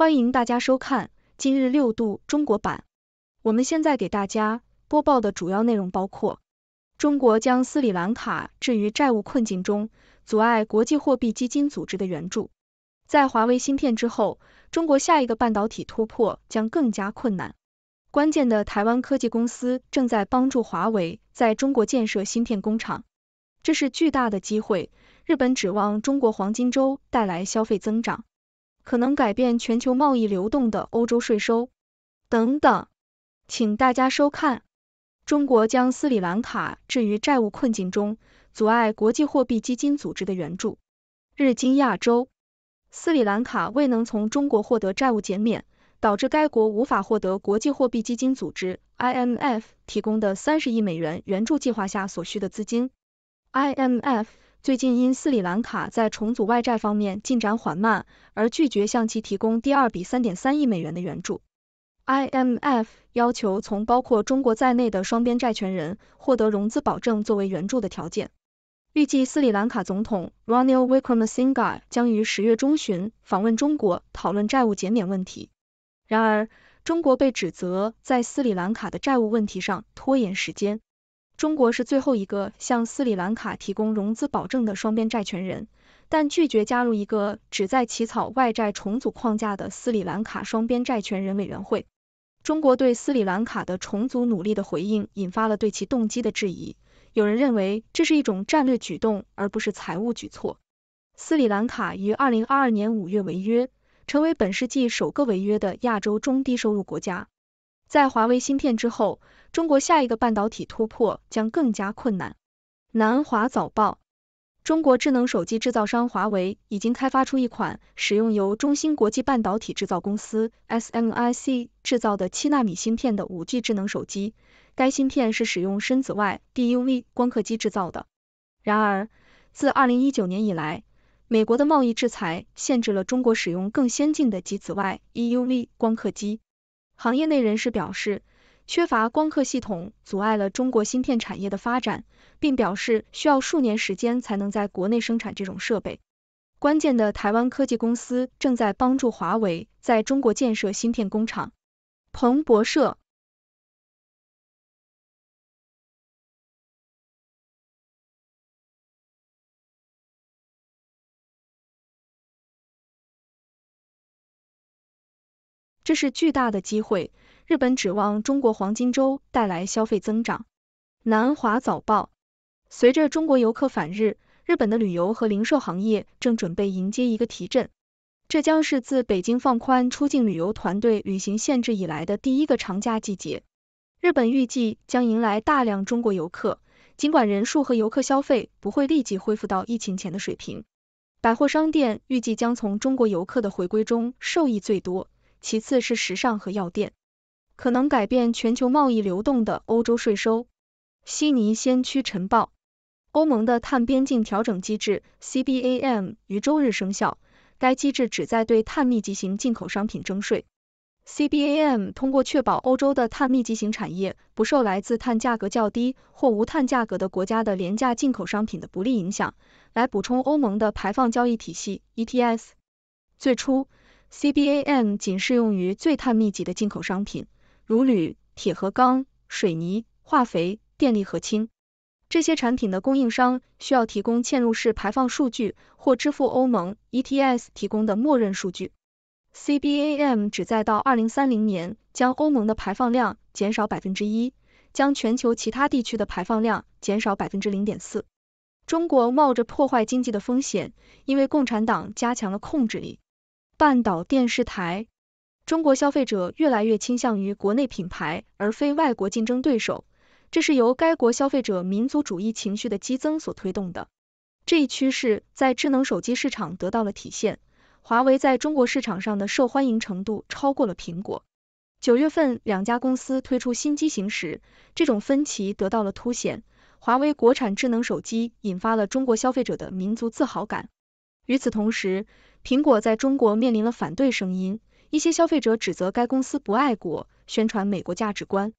欢迎大家收看今日六度中国版。我们现在给大家播报的主要内容包括：中国将斯里兰卡置于债务困境中，阻碍国际货币基金组织的援助；在华为芯片之后，中国下一个半导体突破将更加困难。关键的台湾科技公司正在帮助华为在中国建设芯片工厂，这是巨大的机会。日本指望中国黄金周带来消费增长。可能改变全球贸易流动的欧洲税收等等，请大家收看。中国将斯里兰卡置于债务困境中，阻碍国际货币基金组织的援助。日经亚洲，斯里兰卡未能从中国获得债务减免，导致该国无法获得国际货币基金组织 （IMF） 提供的三十亿美元援助计划下所需的资金。IMF。最近因斯里兰卡在重组外债方面进展缓慢，而拒绝向其提供第二笔3.3亿美元的援助。IMF 要求从包括中国在内的双边债权人获得融资保证作为援助的条件。预计斯里兰卡总统 Ranil Wickremasinga 将于十月中旬访问中国，讨论债务减免问题。然而，中国被指责在斯里兰卡的债务问题上拖延时间。中国是最后一个向斯里兰卡提供融资保证的双边债权人，但拒绝加入一个旨在起草外债重组框架的斯里兰卡双边债权人委员会。中国对斯里兰卡的重组努力的回应引发了对其动机的质疑，有人认为这是一种战略举动而不是财务举措。斯里兰卡于二零二二年五月违约，成为本世纪首个违约的亚洲中低收入国家。在华为芯片之后，中国下一个半导体突破将更加困难。南华早报：中国智能手机制造商华为已经开发出一款使用由中芯国际半导体制造公司 （SMIC） 制造的七纳米芯片的五 G 智能手机。该芯片是使用深紫外 DUV 光刻机制造的。然而，自二零一九年以来，美国的贸易制裁限制了中国使用更先进的极紫外 EUV 光刻机。行业内人士表示，缺乏光刻系统阻碍了中国芯片产业的发展，并表示需要数年时间才能在国内生产这种设备。关键的台湾科技公司正在帮助华为在中国建设芯片工厂。彭博社。这是巨大的机会，日本指望中国黄金周带来消费增长。南华早报，随着中国游客反日，日本的旅游和零售行业正准备迎接一个提振。这将是自北京放宽出境旅游团队旅行限制以来的第一个长假季节。日本预计将迎来大量中国游客，尽管人数和游客消费不会立即恢复到疫情前的水平。百货商店预计将从中国游客的回归中受益最多。其次是时尚和药店，可能改变全球贸易流动的欧洲税收。悉尼先驱晨报，欧盟的碳边境调整机制 （CBAM） 于周日生效。该机制旨在对碳密集型进口商品征税。CBAM 通过确保欧洲的碳密集型产业不受来自碳价格较低或无碳价格的国家的廉价进口商品的不利影响，来补充欧盟的排放交易体系 （ETS）。最初。CBAM 仅适用于最碳密集的进口商品，如铝、铁和钢、水泥、化肥、电力和氢。这些产品的供应商需要提供嵌入式排放数据，或支付欧盟 ETS 提供的默认数据。CBAM 旨在到2030年将欧盟的排放量减少百分之一，将全球其他地区的排放量减少百分之零点四。中国冒着破坏经济的风险，因为共产党加强了控制力。半岛电视台：中国消费者越来越倾向于国内品牌而非外国竞争对手，这是由该国消费者民族主义情绪的激增所推动的。这一趋势在智能手机市场得到了体现。华为在中国市场上的受欢迎程度超过了苹果。九月份两家公司推出新机型时，这种分歧得到了凸显。华为国产智能手机引发了中国消费者的民族自豪感。与此同时，苹果在中国面临了反对声音，一些消费者指责该公司不爱国，宣传美国价值观。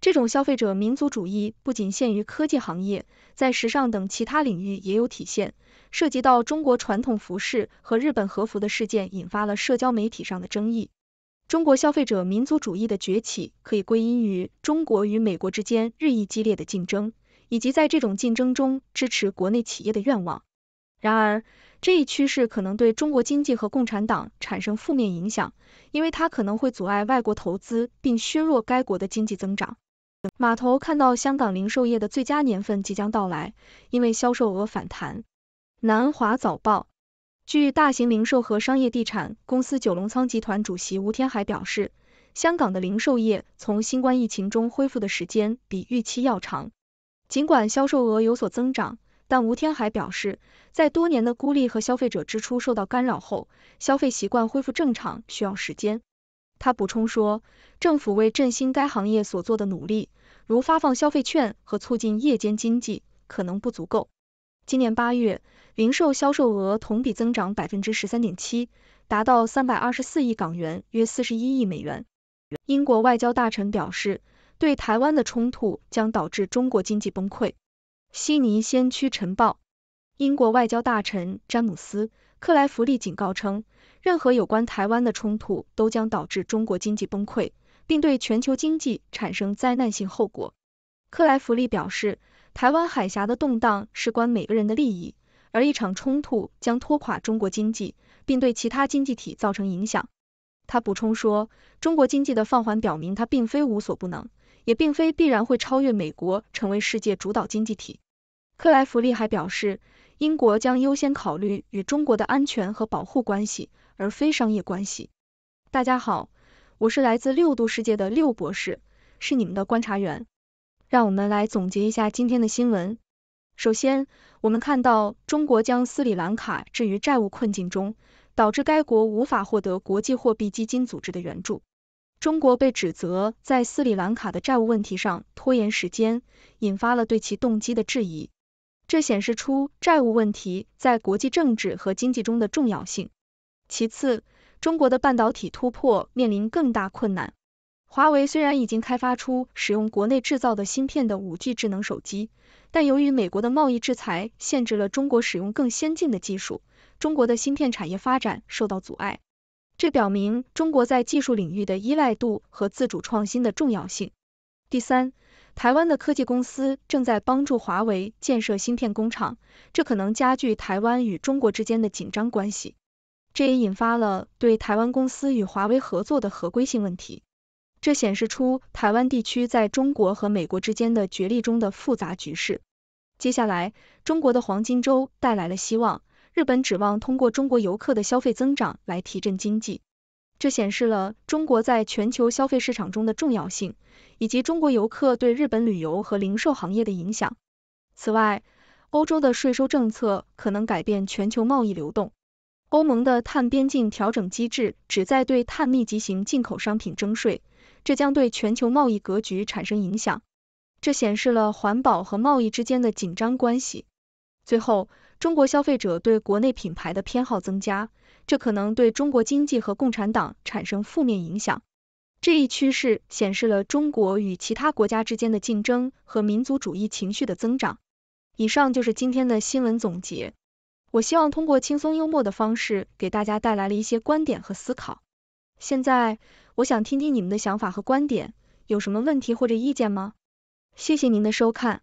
这种消费者民族主义不仅限于科技行业，在时尚等其他领域也有体现。涉及到中国传统服饰和日本和服的事件引发了社交媒体上的争议。中国消费者民族主义的崛起可以归因于中国与美国之间日益激烈的竞争，以及在这种竞争中支持国内企业的愿望。然而，这一趋势可能对中国经济和共产党产生负面影响，因为它可能会阻碍外国投资并削弱该国的经济增长。码头看到香港零售业的最佳年份即将到来，因为销售额反弹。南华早报，据大型零售和商业地产公司九龙仓集团主席吴天海表示，香港的零售业从新冠疫情中恢复的时间比预期要长，尽管销售额有所增长。但吴天海表示，在多年的孤立和消费者支出受到干扰后，消费习惯恢复正常需要时间。他补充说，政府为振兴该行业所做的努力，如发放消费券和促进夜间经济，可能不足够。今年八月，零售销售额同比增长百分之十三点七，达到三百二十四亿港元，约四十一亿美元。英国外交大臣表示，对台湾的冲突将导致中国经济崩溃。悉尼先驱晨报，英国外交大臣詹姆斯·克莱弗利警告称，任何有关台湾的冲突都将导致中国经济崩溃，并对全球经济产生灾难性后果。克莱弗利表示，台湾海峡的动荡事关每个人的利益，而一场冲突将拖垮中国经济，并对其他经济体造成影响。他补充说，中国经济的放缓表明他并非无所不能。也并非必然会超越美国成为世界主导经济体。克莱弗利还表示，英国将优先考虑与中国的安全和保护关系，而非商业关系。大家好，我是来自六度世界的六博士，是你们的观察员。让我们来总结一下今天的新闻。首先，我们看到中国将斯里兰卡置于债务困境中，导致该国无法获得国际货币基金组织的援助。中国被指责在斯里兰卡的债务问题上拖延时间，引发了对其动机的质疑。这显示出债务问题在国际政治和经济中的重要性。其次，中国的半导体突破面临更大困难。华为虽然已经开发出使用国内制造的芯片的五 G 智能手机，但由于美国的贸易制裁限制了中国使用更先进的技术，中国的芯片产业发展受到阻碍。这表明中国在技术领域的依赖度和自主创新的重要性。第三，台湾的科技公司正在帮助华为建设芯片工厂，这可能加剧台湾与中国之间的紧张关系。这也引发了对台湾公司与华为合作的合规性问题。这显示出台湾地区在中国和美国之间的角力中的复杂局势。接下来，中国的黄金周带来了希望。日本指望通过中国游客的消费增长来提振经济，这显示了中国在全球消费市场中的重要性，以及中国游客对日本旅游和零售行业的影响。此外，欧洲的税收政策可能改变全球贸易流动。欧盟的碳边境调整机制旨在对碳密集型进口商品征税，这将对全球贸易格局产生影响。这显示了环保和贸易之间的紧张关系。最后。中国消费者对国内品牌的偏好增加，这可能对中国经济和共产党产生负面影响。这一趋势显示了中国与其他国家之间的竞争和民族主义情绪的增长。以上就是今天的新闻总结。我希望通过轻松幽默的方式给大家带来了一些观点和思考。现在，我想听听你们的想法和观点，有什么问题或者意见吗？谢谢您的收看。